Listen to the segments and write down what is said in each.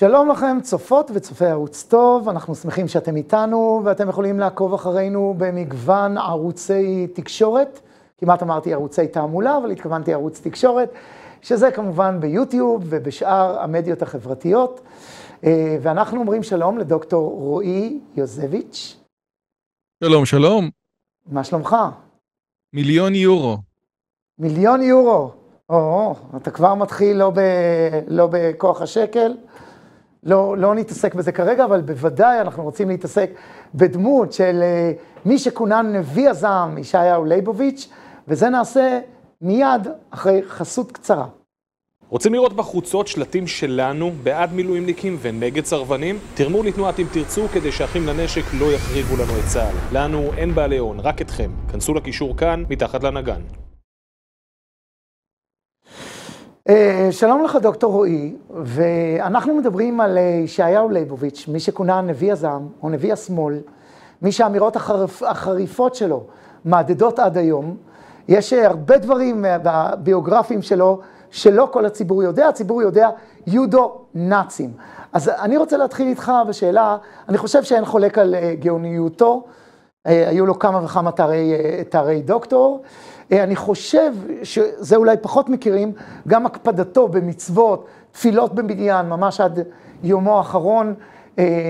שלום לכם, צופות וצופי ערוץ טוב, אנחנו שמחים שאתם איתנו ואתם יכולים לעקוב אחרינו במגוון ערוצי תקשורת. כמעט אמרתי ערוצי תעמולה, אבל התכוונתי ערוץ תקשורת, שזה כמובן ביוטיוב ובשאר המדיות החברתיות. אה, ואנחנו אומרים שלום לדוקטור רועי יוזביץ'. שלום, שלום. מה שלומך? מיליון יורו. מיליון יורו. או, אתה כבר מתחיל לא, ב, לא בכוח השקל, לא, לא נתעסק בזה כרגע, אבל בוודאי אנחנו רוצים להתעסק בדמות של אה, מי שכונה נביא הזעם, ישעיהו ליבוביץ', וזה נעשה מיד אחרי חסות קצרה. רוצים לראות בחוצות שלטים שלנו בעד מילואימניקים ונגד סרבנים? תרמו לתנועת אם תרצו כדי שאחים לנשק לא יחריבו לנו את צה"ל. לנו אין בעלי הון, רק אתכם. כנסו לקישור כאן, מתחת לנגן. אה, שלום לך, דוקטור רועי, ואנחנו מדברים על אה, ישעיהו ליבוביץ', מי שכונה נביא הזעם או נביא השמאל, מי שהאמירות החריפ, החריפות שלו מהדהדות עד היום. יש אה, הרבה דברים בביוגרפים שלו שלא כל הציבור יודע, הציבור יודע יודו-נאצים. אז אני רוצה להתחיל איתך בשאלה, אני חושב שאין חולק על גאוניותו אה, היו לו כמה וכמה תארי אה, תארי דוקטור. אה, אני חושב שזה אולי פחות מכירים, גם הקפדתו במצוות, תפילות במניין, ממש עד יומו האחרון,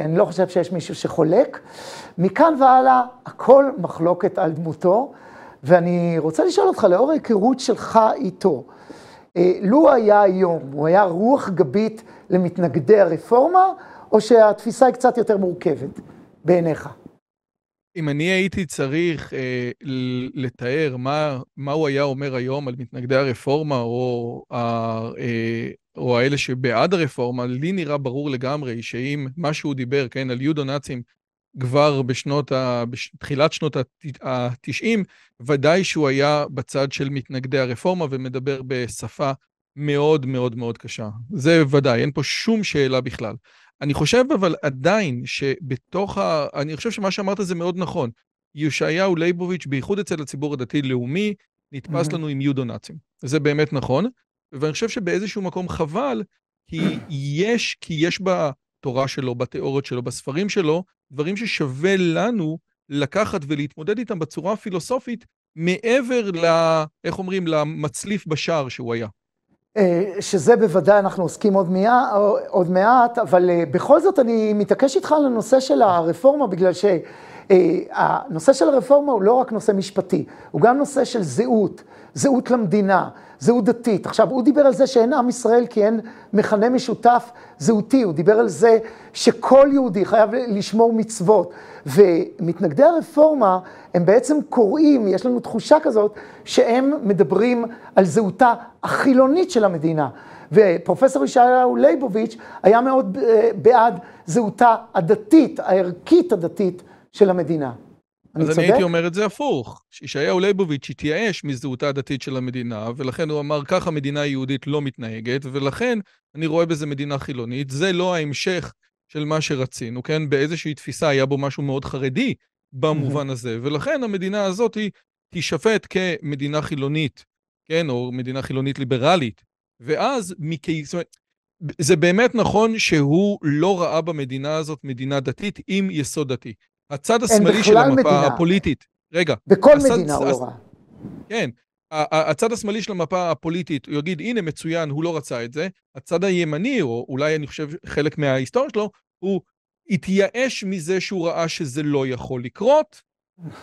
אני לא חושב שיש מישהו שחולק. מכאן והלאה, הכל מחלוקת על דמותו, ואני רוצה לשאול אותך, לאור ההיכרות שלך איתו, לו היה היום, הוא היה רוח גבית למתנגדי הרפורמה, או שהתפיסה היא קצת יותר מורכבת בעיניך? אם אני הייתי צריך אה, לתאר מה, מה הוא היה אומר היום על מתנגדי הרפורמה או, ה, אה, או האלה שבעד הרפורמה, לי נראה ברור לגמרי שאם מה שהוא דיבר, כן, על יודו-נאצים כבר בשנות ה... בתחילת שנות ה-90, ודאי שהוא היה בצד של מתנגדי הרפורמה ומדבר בשפה מאוד מאוד מאוד קשה. זה ודאי, אין פה שום שאלה בכלל. אני חושב אבל עדיין שבתוך ה... אני חושב שמה שאמרת זה מאוד נכון. יושעיהו ליבוביץ', בייחוד אצל הציבור הדתי-לאומי, נתפס mm-hmm. לנו עם יודו-נאצים. זה באמת נכון, ואני חושב שבאיזשהו מקום חבל, כי יש, כי יש בתורה שלו, בתיאוריות שלו, בספרים שלו, דברים ששווה לנו לקחת ולהתמודד איתם בצורה הפילוסופית, מעבר ל... איך אומרים? למצליף בשער שהוא היה. אה, שזה בוודאי אנחנו עוסקים עוד מעט, אבל אה, בכל זאת אני מתעקש איתך על הנושא של הרפורמה, בגלל ש... אה, הנושא של הרפורמה הוא לא רק נושא משפטי, הוא גם נושא של זהות, זהות למדינה, זהות דתית. עכשיו, הוא דיבר על זה שאין עם ישראל כי אין מכנה משותף זהותי, הוא דיבר על זה שכל יהודי חייב לשמור מצוות. ומתנגדי הרפורמה, הם בעצם קוראים, יש לנו תחושה כזאת, שהם מדברים על זהותה החילונית של המדינה. ופרופסור ישעיהו ליבוביץ' היה מאוד אה, בעד זהותה הדתית, הערכית הדתית של המדינה. אני אז צודק? אני הייתי אומר את זה הפוך. שישעיהו ליבוביץ' התייאש מזהותה הדתית של המדינה, ולכן הוא אמר, ככה מדינה יהודית לא מתנהגת, ולכן אני רואה בזה מדינה חילונית. זה לא ההמשך של מה שרצינו, כן? באיזושהי תפיסה היה בו משהו מאוד חרדי במובן הזה, ולכן המדינה הזאת היא תישפט כמדינה חילונית, כן? או מדינה חילונית ליברלית. ואז, מכי... זאת אומרת, זה באמת נכון שהוא לא ראה במדינה הזאת מדינה דתית עם יסוד דתי. הצד השמאלי של המפה מדינה. הפוליטית, רגע. בכל הצד, מדינה הוא הס... לא רע. כן, הצד השמאלי של המפה הפוליטית, הוא יגיד, הנה, מצוין, הוא לא רצה את זה. הצד הימני, או אולי אני חושב חלק מההיסטוריה שלו, הוא התייאש מזה שהוא ראה שזה לא יכול לקרות,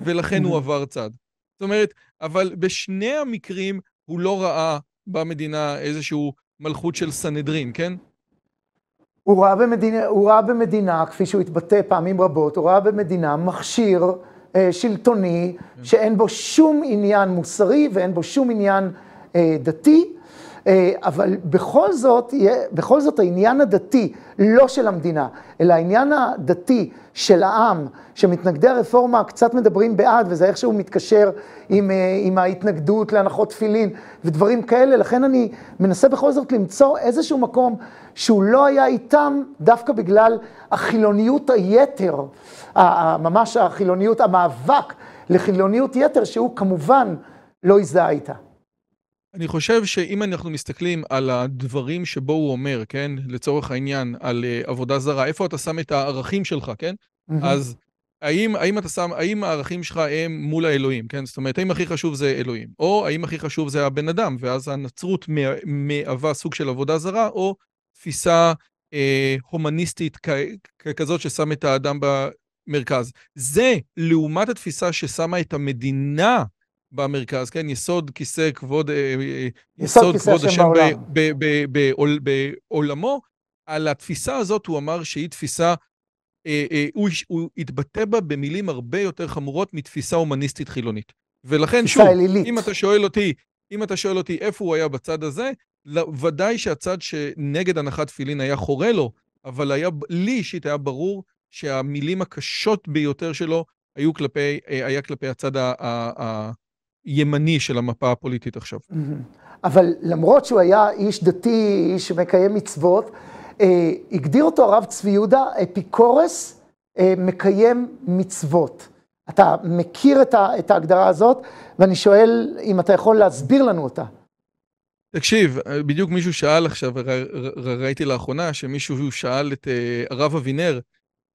ולכן הוא עבר צד. זאת אומרת, אבל בשני המקרים הוא לא ראה במדינה איזשהו מלכות של סנהדרין, כן? הוא ראה במדינה, הוא ראה במדינה, כפי שהוא התבטא פעמים רבות, הוא ראה במדינה מכשיר אה, שלטוני שאין בו שום עניין מוסרי ואין בו שום עניין אה, דתי, אה, אבל בכל זאת, בכל זאת העניין הדתי, לא של המדינה, אלא העניין הדתי של העם, שמתנגדי הרפורמה קצת מדברים בעד, וזה איכשהו מתקשר עם, אה, עם ההתנגדות להנחות תפילין ודברים כאלה, לכן אני מנסה בכל זאת למצוא איזשהו מקום שהוא לא היה איתם דווקא בגלל החילוניות היתר, ממש החילוניות, המאבק לחילוניות יתר, שהוא כמובן לא הזדהה איתה. אני חושב שאם אנחנו מסתכלים על הדברים שבו הוא אומר, כן, לצורך העניין, על uh, עבודה זרה, איפה אתה שם את הערכים שלך, כן? Mm-hmm. אז האם, האם אתה שם, האם הערכים שלך הם מול האלוהים, כן? זאת אומרת, האם הכי חשוב זה אלוהים, או האם הכי חשוב זה הבן אדם, ואז הנצרות מהווה סוג של עבודה זרה, או תפיסה אה, הומניסטית כ- כזאת ששם את האדם במרכז. זה, לעומת התפיסה ששמה את המדינה במרכז, כן? יסוד כיסא כבוד, אה, אה, אה, יסוד יסוד כבוד השם בעולמו. על התפיסה הזאת הוא אמר שהיא תפיסה, אה, אה, הוא, הוא התבטא בה במילים הרבה יותר חמורות מתפיסה הומניסטית חילונית. ולכן שוב, אלילית. אם אתה שואל אותי, אם אתה שואל אותי איפה הוא היה בצד הזה, לא, ודאי שהצד שנגד הנחת תפילין היה חורה לו, אבל היה, לי אישית היה ברור שהמילים הקשות ביותר שלו היו כלפי, היה כלפי הצד ה... ה, ה ימני של המפה הפוליטית עכשיו. Mm-hmm. אבל למרות שהוא היה איש דתי, איש שמקיים מצוות, אה, הגדיר אותו הרב צבי יהודה אפיקורס אה, מקיים מצוות. אתה מכיר את, ה, את ההגדרה הזאת, ואני שואל אם אתה יכול להסביר לנו אותה. תקשיב, אה, בדיוק מישהו שאל עכשיו, ר, ר, ר, ראיתי לאחרונה, שמישהו שאל את אה, הרב אבינר,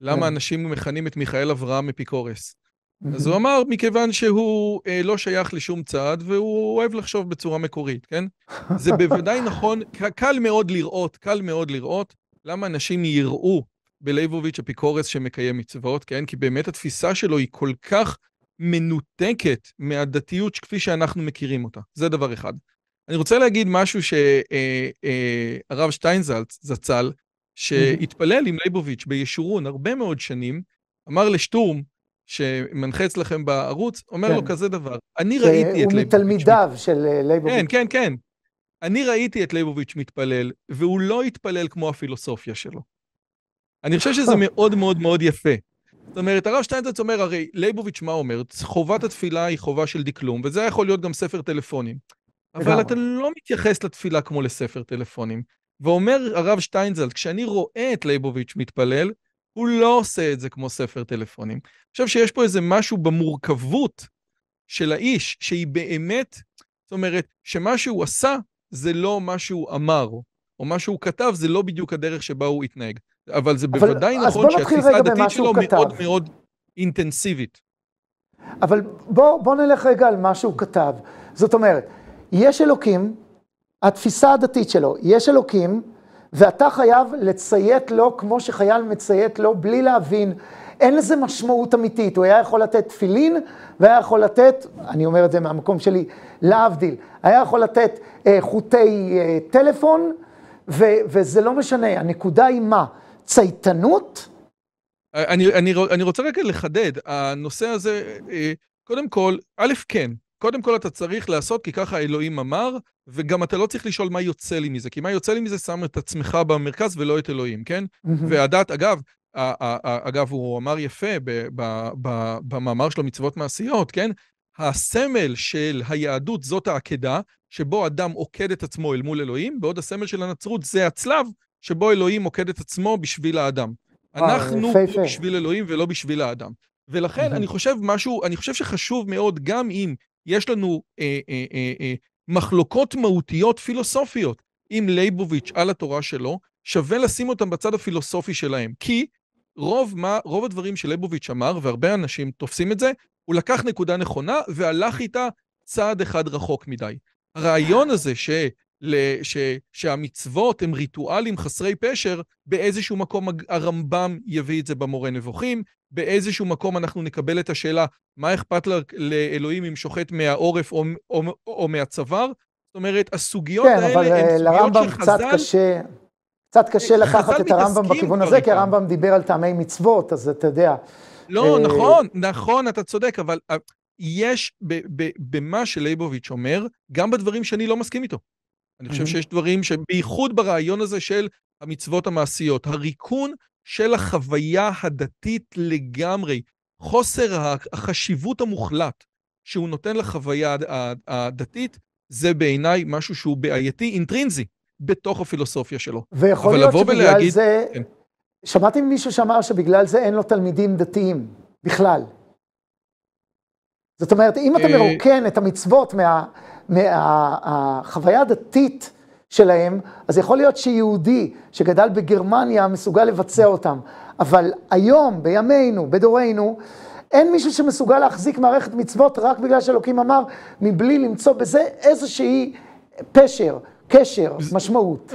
למה כן. אנשים מכנים את מיכאל אברהם אפיקורס. אז הוא אמר, מכיוון שהוא אה, לא שייך לשום צד, והוא אוהב לחשוב בצורה מקורית, כן? זה בוודאי נכון, קל מאוד לראות, קל מאוד לראות למה אנשים יראו בלייבוביץ' אפיקורס שמקיים מצוות, כן? כי באמת התפיסה שלו היא כל כך מנותקת מהדתיות כפי שאנחנו מכירים אותה. זה דבר אחד. אני רוצה להגיד משהו שהרב אה, אה, שטיינזלץ, זצ"ל, שהתפלל עם לייבוביץ' בישורון הרבה מאוד שנים, אמר לשטורם, שמנחה אצלכם בערוץ, אומר כן. לו כזה דבר, אני ראיתי את ליבוביץ'. הוא מתלמידיו של אה, ליבוביץ'. כן, כן, כן. אני ראיתי את ליבוביץ' מתפלל, והוא לא התפלל כמו הפילוסופיה שלו. אני חושב שזה מאוד מאוד מאוד יפה. זאת אומרת, הרב שטיינזרץ אומר, הרי ליבוביץ' מה אומר? חובת התפילה היא חובה של דקלום, וזה יכול להיות גם ספר טלפונים. אבל אתה לא מתייחס לתפילה כמו לספר טלפונים. ואומר הרב שטיינזלד, כשאני רואה את ליבוביץ' מתפלל, הוא לא עושה את זה כמו ספר טלפונים. אני חושב שיש פה איזה משהו במורכבות של האיש, שהיא באמת, זאת אומרת, שמה שהוא עשה זה לא מה שהוא אמר, או מה שהוא כתב זה לא בדיוק הדרך שבה הוא התנהג. אבל זה אבל, בוודאי נכון שהתפיסה הדתית שלו כתב. מאוד מאוד אינטנסיבית. אבל בוא, בוא נלך רגע על מה שהוא כתב. זאת אומרת, יש אלוקים, התפיסה הדתית שלו, יש אלוקים, ואתה חייב לציית לו כמו שחייל מציית לו, בלי להבין. אין לזה משמעות אמיתית. הוא היה יכול לתת תפילין, והיה יכול לתת, אני אומר את זה מהמקום שלי, להבדיל, היה יכול לתת אה, חוטי אה, טלפון, ו, וזה לא משנה, הנקודה היא מה? צייתנות? אה, אני, אני, אני רוצה רגע לחדד, הנושא הזה, אה, קודם כל, א', כן, קודם כל אתה צריך לעשות כי ככה אלוהים אמר, וגם אתה לא צריך לשאול מה יוצא לי מזה, כי מה יוצא לי מזה שם את עצמך במרכז ולא את אלוהים, כן? Mm-hmm. והדת, אגב, אגב, הוא אמר יפה במאמר שלו מצוות מעשיות, כן? הסמל של היהדות זאת העקדה, שבו אדם עוקד את עצמו אל מול אלוהים, בעוד הסמל של הנצרות זה הצלב, שבו אלוהים עוקד את עצמו בשביל האדם. אנחנו פה בשביל אלוהים ולא בשביל האדם. ולכן אני חושב משהו, אני חושב שחשוב מאוד, גם אם יש לנו אה, אה, אה, אה, מחלוקות מהותיות פילוסופיות עם לייבוביץ' על התורה שלו, שווה לשים אותם בצד הפילוסופי שלהם. כי רוב, מה, רוב הדברים שלייבוביץ' אמר, והרבה אנשים תופסים את זה, הוא לקח נקודה נכונה והלך איתה צעד אחד רחוק מדי. הרעיון הזה ש... לש, שהמצוות הם ריטואלים חסרי פשר, באיזשהו מקום הרמב"ם יביא את זה במורה נבוכים, באיזשהו מקום אנחנו נקבל את השאלה מה אכפת לאלוהים אם שוחט מהעורף או, או, או מהצוואר. זאת אומרת, הסוגיות כן, האלה הן אה, סוגיות של חז"ל... כן, אבל לרמב"ם קצת קשה... קצת קשה אה, לקחת את הרמב"ם בכיוון הזה, כי הרמב"ם דיבר על טעמי מצוות, אז אתה יודע. לא, אה, נכון, נכון, אתה צודק, אבל יש במה שלייבוביץ' אומר, גם בדברים שאני לא מסכים איתו. אני חושב שיש דברים שבייחוד ברעיון הזה של המצוות המעשיות, הריקון של כן. החוויה הדתית לגמרי, חוסר החשיבות המוחלט שהוא נותן לחוויה הדתית, זה בעיניי משהו שהוא בעייתי, אינטרינזי, בתוך הפילוסופיה שלו. ויכול להיות שבגלל ולהגיד, זה... כן. שמעתי ממישהו שאמר שבגלל זה אין לו תלמידים דתיים, בכלל. זאת אומרת, אם אתה אה, מרוקן את המצוות מהחוויה מה, הדתית שלהם, אז יכול להיות שיהודי שגדל בגרמניה מסוגל לבצע אותם. אבל היום, בימינו, בדורנו, אין מישהו שמסוגל להחזיק מערכת מצוות רק בגלל שאלוקים אמר, מבלי למצוא בזה איזושהי פשר, קשר, זה, משמעות.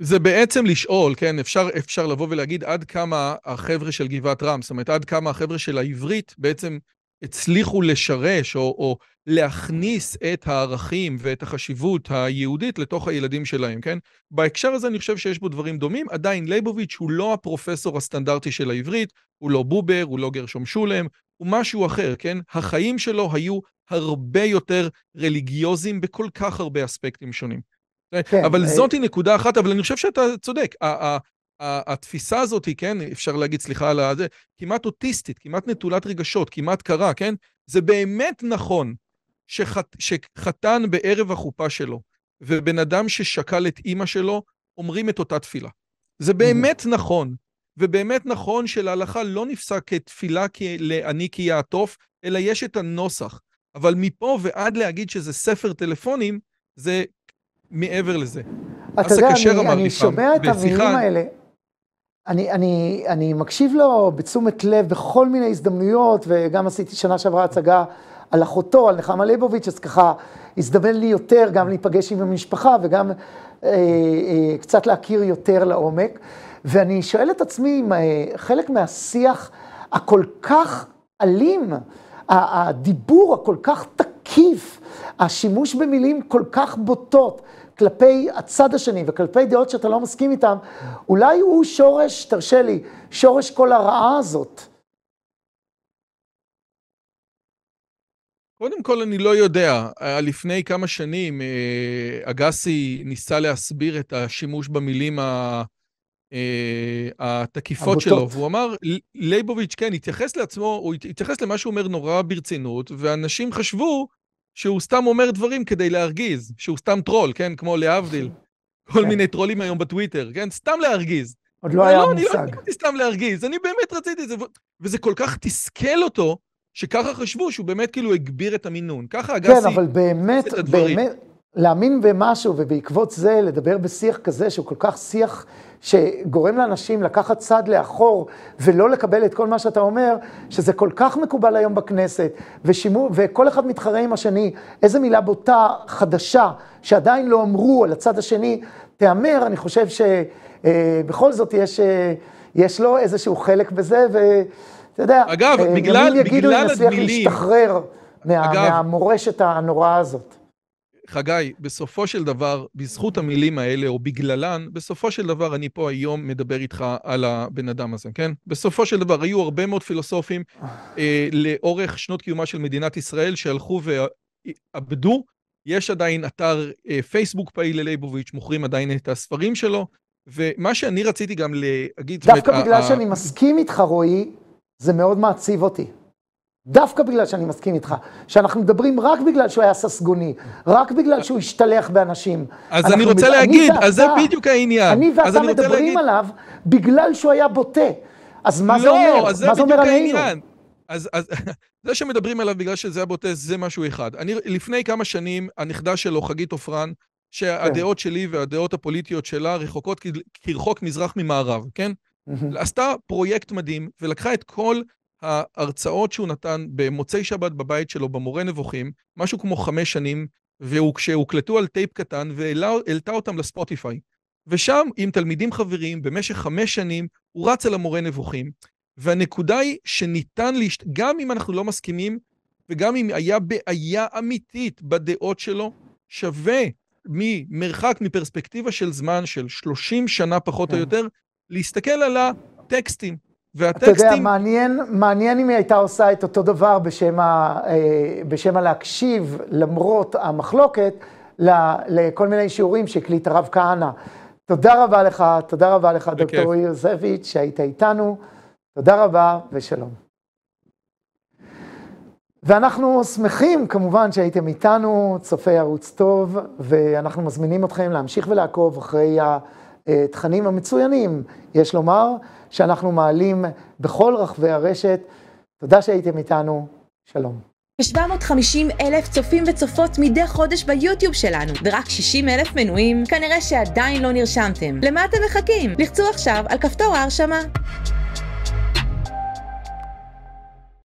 זה בעצם לשאול, כן, אפשר, אפשר לבוא ולהגיד עד כמה החבר'ה של גבעת רם, זאת אומרת, עד כמה החבר'ה של העברית בעצם הצליחו לשרש או, או להכניס את הערכים ואת החשיבות היהודית לתוך הילדים שלהם, כן? בהקשר הזה אני חושב שיש בו דברים דומים. עדיין ליבוביץ' הוא לא הפרופסור הסטנדרטי של העברית, הוא לא בובר, הוא לא גרשום שולם, הוא משהו אחר, כן? החיים שלו היו הרבה יותר רליגיוזיים בכל כך הרבה אספקטים שונים. כן, אבל I... אה, זאת היא נקודה אחת, אבל אני חושב שאתה צודק. התפיסה הזאת, היא, כן, אפשר להגיד, סליחה על זה, כמעט אוטיסטית, כמעט נטולת רגשות, כמעט קרה, כן? זה באמת נכון שחת, שחתן בערב החופה שלו ובן אדם ששקל את אימא שלו אומרים את אותה תפילה. זה אוקיי. באמת נכון, ובאמת נכון שלהלכה לא נפסק כתפילה לעני כי יעטוף, אלא יש את הנוסח. אבל מפה ועד להגיד שזה ספר טלפונים, זה מעבר לזה. אתה יודע, אני, אני שומע את המילים האלה, אני, אני, אני מקשיב לו בתשומת לב בכל מיני הזדמנויות, וגם עשיתי שנה שעברה הצגה על אחותו, על נחמה ליבוביץ', אז ככה הזדמן לי יותר גם להיפגש עם המשפחה וגם אה, אה, קצת להכיר יותר לעומק. ואני שואל את עצמי, אה, חלק מהשיח הכל כך אלים, הדיבור הכל כך תקיף, השימוש במילים כל כך בוטות, כלפי הצד השני וכלפי דעות שאתה לא מסכים איתן, אולי הוא שורש, תרשה לי, שורש כל הרעה הזאת. קודם כל, אני לא יודע. אה, לפני כמה שנים אה, אגסי ניסה להסביר את השימוש במילים ה... Uh, התקיפות הבוטות. שלו, והוא אמר, לייבוביץ', כן, התייחס לעצמו, הוא התייחס למה שהוא אומר נורא ברצינות, ואנשים חשבו שהוא סתם אומר דברים כדי להרגיז, שהוא סתם טרול, כן? כמו להבדיל. נכון. כל כן. מיני טרולים היום בטוויטר, כן? סתם להרגיז. עוד לא היה מושג. לא, אני לא רציתי סתם להרגיז, אני באמת רציתי את זה. וזה כל כך תסכל אותו, שככה חשבו שהוא באמת כאילו הגביר את המינון. ככה אגסי... כן, אבל באמת, באמת, להאמין במשהו ובעקבות זה לדבר בשיח כזה שהוא כל כך שיח שגורם לאנשים לקחת צד לאחור ולא לקבל את כל מה שאתה אומר, שזה כל כך מקובל היום בכנסת, ושימו, וכל אחד מתחרה עם השני, איזה מילה בוטה חדשה שעדיין לא אמרו על הצד השני תיאמר, אני חושב שבכל אה, זאת יש, אה, יש לו איזשהו חלק בזה, ואתה יודע, אגב, אה, בגלל, בגלל יגידו אם נצליח להשתחרר מה, אגב, מהמורשת הנוראה הזאת. חגי, בסופו של דבר, בזכות המילים האלה, או בגללן, בסופו של דבר אני פה היום מדבר איתך על הבן אדם הזה, כן? בסופו של דבר, היו הרבה מאוד פילוסופים אה, לאורך שנות קיומה של מדינת ישראל שהלכו ועבדו. יש עדיין אתר אה, פייסבוק פעיל לליבוביץ', מוכרים עדיין את הספרים שלו, ומה שאני רציתי גם להגיד... דווקא אומרת, בגלל ה- שאני ה- מסכים איתך, רועי, זה מאוד מעציב אותי. דווקא בגלל שאני מסכים איתך, שאנחנו מדברים רק בגלל שהוא היה ססגוני, רק בגלל שהוא השתלח באנשים. אז אני רוצה מד... להגיד, אני אז ואתה, זה בדיוק העניין. אני ואתה אני מדברים להגיד... עליו בגלל שהוא היה בוטה. אז מה לא, זה אומר? אז זה מה זה אומר עלינו? אז, אז זה שמדברים עליו בגלל שזה היה בוטה, זה משהו אחד. אני, לפני כמה שנים, הנכדה שלו, חגית עופרן, שהדעות כן. שלי והדעות הפוליטיות שלה רחוקות כרחוק מזרח ממערב, כן? עשתה פרויקט מדהים, ולקחה את כל ההרצאות שהוא נתן במוצאי שבת בבית שלו, במורה נבוכים, משהו כמו חמש שנים, וכשהוקלטו על טייפ קטן והעלתה אותם לספוטיפיי. ושם, עם תלמידים חברים, במשך חמש שנים, הוא רץ על המורה נבוכים. והנקודה היא שניתן, להשת... גם אם אנחנו לא מסכימים, וגם אם היה בעיה אמיתית בדעות שלו, שווה ממרחק, מפרספקטיבה של זמן של 30 שנה פחות או כן. יותר, להסתכל על הטקסטים, והטקסטים... אתה יודע, מעניין, מעניין אם היא הייתה עושה את אותו דבר בשם, ה, אה, בשם הלהקשיב, למרות המחלוקת, לכל מיני שיעורים שהקליט הרב כהנא. תודה רבה לך, תודה רבה לך, דוקטור יוזביץ', שהיית איתנו. תודה רבה ושלום. ואנחנו שמחים כמובן שהייתם איתנו, צופי ערוץ טוב, ואנחנו מזמינים אתכם להמשיך ולעקוב אחרי ה... התכנים אה, המצוינים, יש לומר, שאנחנו מעלים בכל רחבי הרשת. תודה שהייתם איתנו, שלום. כ-750 אלף צופים וצופות מדי חודש ביוטיוב שלנו, ורק 60 אלף מנויים? כנראה שעדיין לא נרשמתם. למה אתם מחכים? לחצו עכשיו על כפתור ההרשמה.